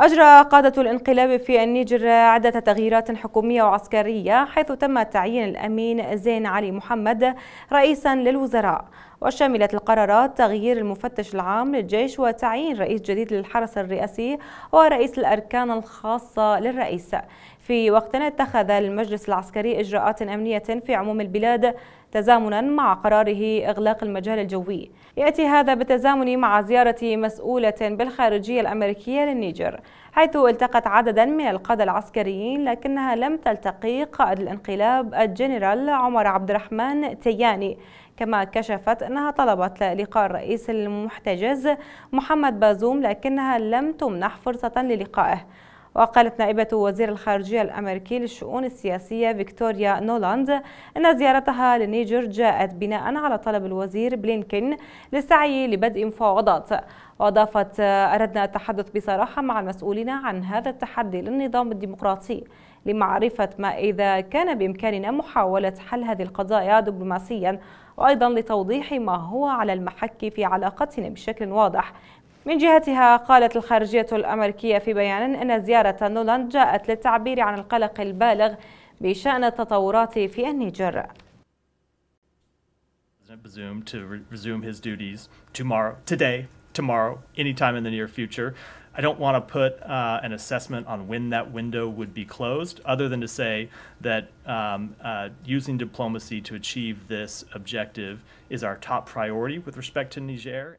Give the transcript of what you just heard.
أجرى قادة الانقلاب في النيجر عدة تغييرات حكومية وعسكرية حيث تم تعيين الأمين زين علي محمد رئيسا للوزراء وشملت القرارات تغيير المفتش العام للجيش وتعيين رئيس جديد للحرس الرئاسي ورئيس الأركان الخاصة للرئيس في وقت اتخذ المجلس العسكري إجراءات أمنية في عموم البلاد تزامنا مع قراره إغلاق المجال الجوي يأتي هذا بالتزامن مع زيارة مسؤولة بالخارجية الأمريكية للنيجر حيث التقت عددا من القادة العسكريين لكنها لم تلتقي قائد الانقلاب الجنرال عمر عبد الرحمن تياني كما كشفت أنها طلبت لقاء الرئيس المحتجز محمد بازوم لكنها لم تمنح فرصة للقائه وقالت نائبة وزير الخارجية الأمريكي للشؤون السياسية فيكتوريا نولاند أن زيارتها للنيجر جاءت بناء على طلب الوزير بلينكين للسعي لبدء مفاوضات وأضافت أردنا التحدث بصراحة مع المسؤولين عن هذا التحدي للنظام الديمقراطي لمعرفة ما إذا كان بإمكاننا محاولة حل هذه القضايا دبلوماسيا وأيضا لتوضيح ما هو على المحك في علاقتنا بشكل واضح من جهتها قالت الخارجية الأمريكية في بيان أن زيارة نولاند جاءت للتعبير عن القلق البالغ بشأن التطورات في النيجر tomorrow, anytime in the near future. I don't want to put uh, an assessment on when that window would be closed, other than to say that um, uh, using diplomacy to achieve this objective is our top priority with respect to Niger.